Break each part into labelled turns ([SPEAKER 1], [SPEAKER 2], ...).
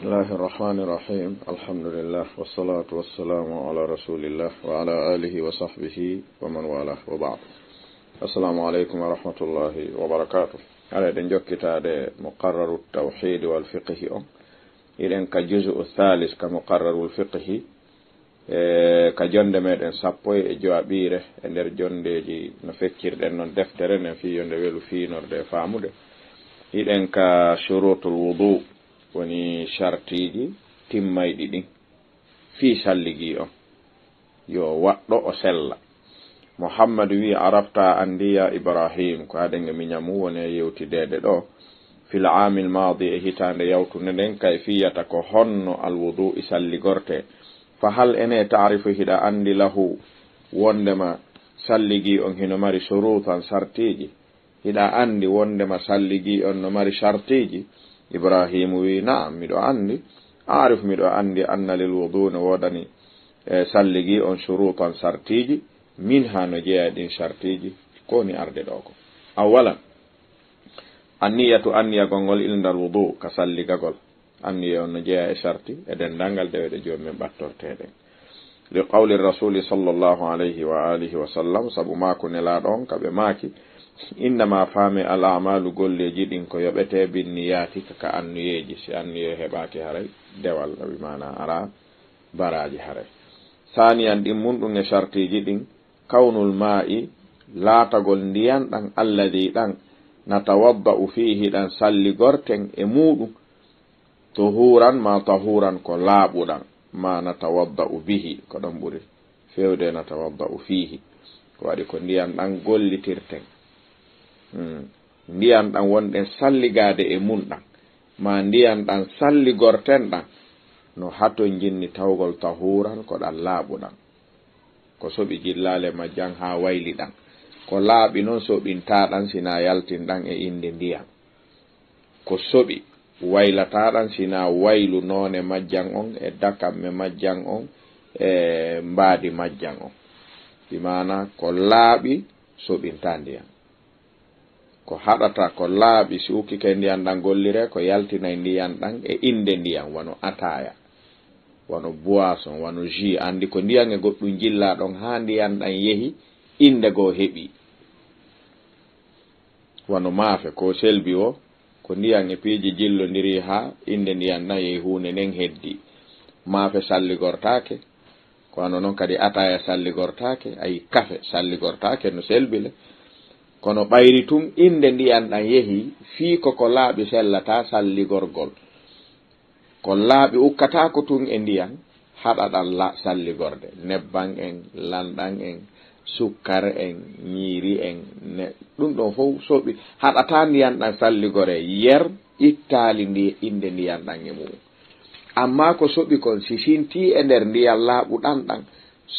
[SPEAKER 1] بسم الله الرحمن الرحيم الحمد لله والصلاة والسلام على رسول الله وعلى آله وصحبه ومن والاه وبعض السلام عليكم ورحمة الله وبركاته على دنجو كتاب مقرر التوحيد والفقه إذن كجزء الثالث كمقرر الفقه كجند jonde meɗen sappo e joaɓire e nder jondeji no feccirɗen noon deftere nden fi yonde welu fiinorde e woni chartiji timmayɗi ɗin fii salligi on yo waɗɗo o sella muhammadu wi arafta andiya ibrahim ko haɗenge miñamu woni e yewtideede ɗo fil amil madi e hitande yawtunde nden kay fiyata ko honno alwudui i salligorte fa hal ene taarifu hiɗa andi lahu wondema salligi on hino mari surutan sartiji hiɗa andi wondema salligi on no mari chartiji ibrahimu wi naam miɗo anndi arif miɗo anndi anna lil wudu ne wodani e salligi on surutan sartiji min ha no jeeya ɗin sartiji koni arde ɗo ko awalan anniyatu anniya gongol ilndal wudu ka salligagol anniya on no jeeya e sarti e dendalngal deweɗe jomumen ɓattorteɗen li qawli rasuli sallllahu alayhi wa alihi wa sallam saabu maako nela ɗon kaɓe maaki innama faami al amalu golleji ɗin ko yoɓete binniyati kaka annuyeji si annuye heɓaki haray dewal awi mana ara baraji haray saniyan ɗin munɗum e chartiji ɗin kawnul maa'i laatagol ndiyan ɗan alladi ɗan natawadda'u fihi ɗan salligorten e muɗum tohuran ma tahuran ko laaɓuɗan ma natawadda'u bihi ko ɗon ɓuri fewde natawadda'u fihi ko waɗi ko ndiyan ɗan gollitirten Hmm. ndiyan ɗan wonɗen salligade e mum ɗan ma ndiyan ɗan salligorten ɗan no haton jinni tawgol tahuran ko ɗan laaɓuɗan ko soɓi jillale majjan ha wayli ɗan ko laaɓi noon soɓintaɗan sina yaltinɗan e inde ndiyam ko soɓi waylataɗan sina waylu noone majjan on e dakamme majjan on e mbaadi majjan on imana ko laaɓi soɓinta ndiyam ko haɗata ko laaɓi si ukki kay ndiyan ɗan gollire ko yaltinay ndiyan ɗan e inde e ndiyan wano ataya wano boisson wano ju andi ko ndiyan e goɗɗum jilla ɗon ha ndiyan ɗan yehi inde goo heɓi wano maafe ko selbi o ko ndiyan e piiji jillodiri ha inde ndiyan ɗan yehi hunde nden heddi maafe salligortake ko ano noon kadi ataya salligortake ayi kafe salligortake no selbile kono ɓayri tum innde ndiyan ɗan yehi fii koko laaɓi sellata salligorgol ko laaɓi ukkataako tun e ndiyan haɗa ɗan la salligorde nebban en lanɗan en sukkar en ñiiri en ne ɗum ɗon fof soɓi haɗata ndiyan ɗan salligore yer ittaali ndi innde ndiyan ɗan e mum amma ko soɓi kon sisinti e nder ndiyan laaɓu ɗan ɗan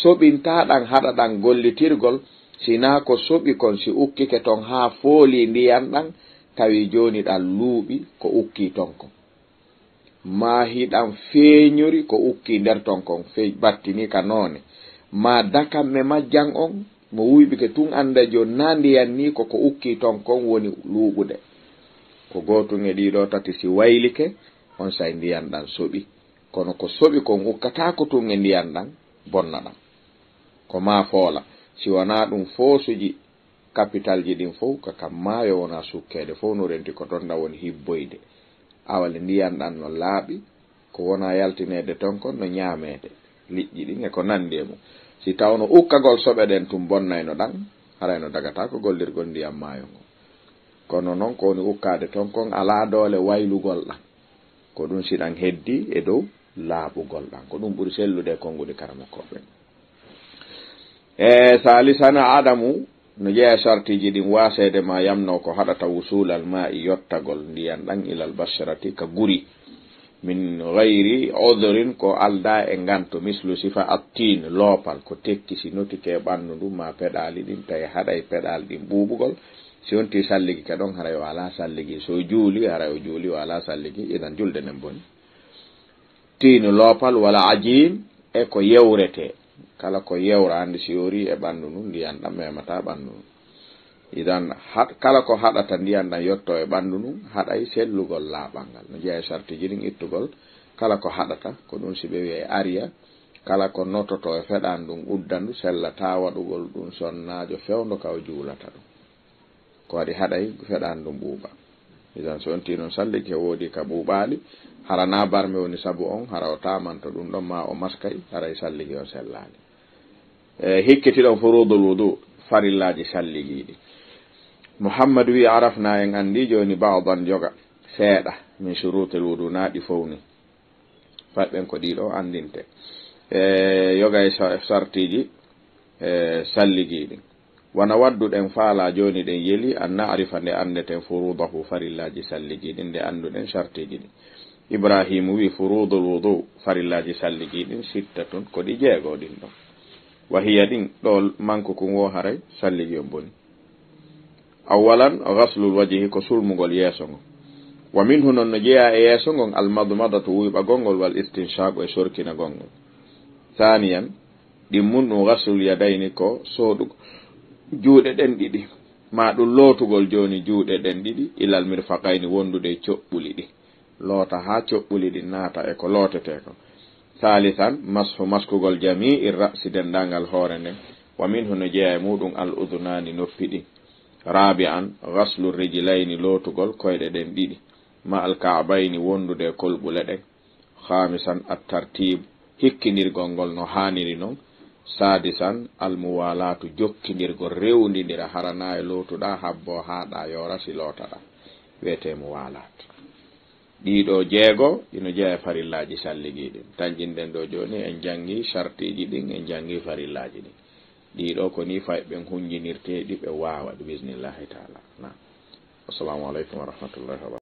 [SPEAKER 1] soɓintaa ɗan haɗa ɗan gollitirgol sinaa ko suɓi kon si ukkike ton haa fooli ndiyam ɗan tawi jooni ɗan luuɓi ko ukki ton kon ma hiɗan feeñori ko ukki nder ton kon fe battini ka noone ma dakam me majjan on mo wuyɓike tun annda jooni naa ndiyan ni koko ukki ton kon woni luuɓude ko gootum e ɗiɗo tati si waylike on say ndiyan ɗan soɓi kono ko soɓi kon ukkatako tun e ndiyan ɗan bonna ɗan ko ma foola siwana ɗum fosuji capital ji ɗin fof kakam maayo wona sukkede fof no renti ko donda woni hibboyde awale ndiyan ɗan no laaɓi ko wona yaltinede ton kon no ñaamede liƴƴi ɗin e ko nandi e mum si tawno ukkagol soɓe ɗen tum bonnayno ɗan harayno dagata ko gollirgol ndiyam maayo ngo kono noon ko woni ukkade ton kon ala doole waylugol ɗan ko ɗum siɗan heddi e dow laaɓugol ɗan ko ɗum ɓuri sellude e konngude karame koɓɓe e salisana adamu no jeeya sartiji ɗin waseede ma yamno ko haɗata wusulal ma i yottagol ndiyan ɗan ilal basharati ka guri min gayri odorin ko alda e ngantu mislu sifa attin loopal ko tekkisi notike ɓanndu ndu ma peɗali ɗin tawi haɗay peɗal ɗin ɓuɓugol si wonti salligi ka ɗon haray wala salligi so juuli haray o juuli wala salligi iɗan julde nen boni tin loopal wala ajim e ko yewrete kala ko yewra andi si yori e ɓanndu nu ndiyan ɗam memata ɓanndu nu idan kala ko haɗata ndiyan ɗan yetto e ɓanndu nu haɗay sellugol laaɓal ngal no jeeye sartiji ɗin ittugol kala ko haɗata ko ɗum si ɓe wi e ariya kala ko nototo e feɗan ɗum uddandu sellata waɗugol ɗum sonnaajo fewndo kaw juulata ɗum ko waɗi haɗay feɗan ɗum ɓuuɓa idan so onti noon salliji woodi ka ɓuuɓaali hara na barme woni sabu on hara o taman to ɗum ɗon ma o maskay haray salliji o sellaali Eh, hikkitiɗon furudul wudu farillaji salliliɗi mouhammadou wi arafna en andi joni baoban joga seeɗa min surutel wudu naɗi fowni fatɓen ko ɗiɗo andinte e yoga e sartiji e salligiɗi wona wadduɗen faala joni ɗen yeeli anna arifa nde andeten furudahu farillaji salligiɗin nde annduɗen sartiji ɗi ibrahima wi furudul wudu farillaji salligiɗin sittatun ko ɗi jeegoɗin ɗon wahiya ɗin ɗo manko kon wo haray salligi on boni awalan gaslul wajihi ko sulmugol yeeso ngo wa minhu noon no jeeya e yeeso ngon almadmada to wuyɓa gongol wal istinchaqu e sorkina gongol thaniyan ɗin mum ɗum gaslul yadayni ko sooɗugo juuɗe ɗen ɗiɗi ma ɗum lootugol jooni juuɗe ɗen ɗiɗi ilal mirfaqayni wondude e coɓɓuli ɗi loota haa coɓɓuli ɗi naata e ko lootete ko salisan mashu maskugol jamii rasi dendangal hoore nde wa min huno jeeya e muɗum al udunani noppi ɗi raabi an gaslu rijilayni lootugol koyɗe ɗen ɗiɗi ma al kabayni wondude e kolɓule ɗen hamisan attartibe hikkidirgol ngol no haaniri noon sadisan almuwalatu jokkidirgol rewndidira harana e lootuɗa habbo haaɗa yo rasi lootaɗa wiyete muwalatu ɗiɗo jeego ino jeeya farillaji salligi ɗin tanƴinɗen ɗo joni en janngi sartiji ɗin en janngi farillaji ɗin ɗiɗo ko ni fay ɓen hunjinirteɗi ɓe wawa bisnillahi taala na assalamu aleykum wa rahmatullahi wabarakatu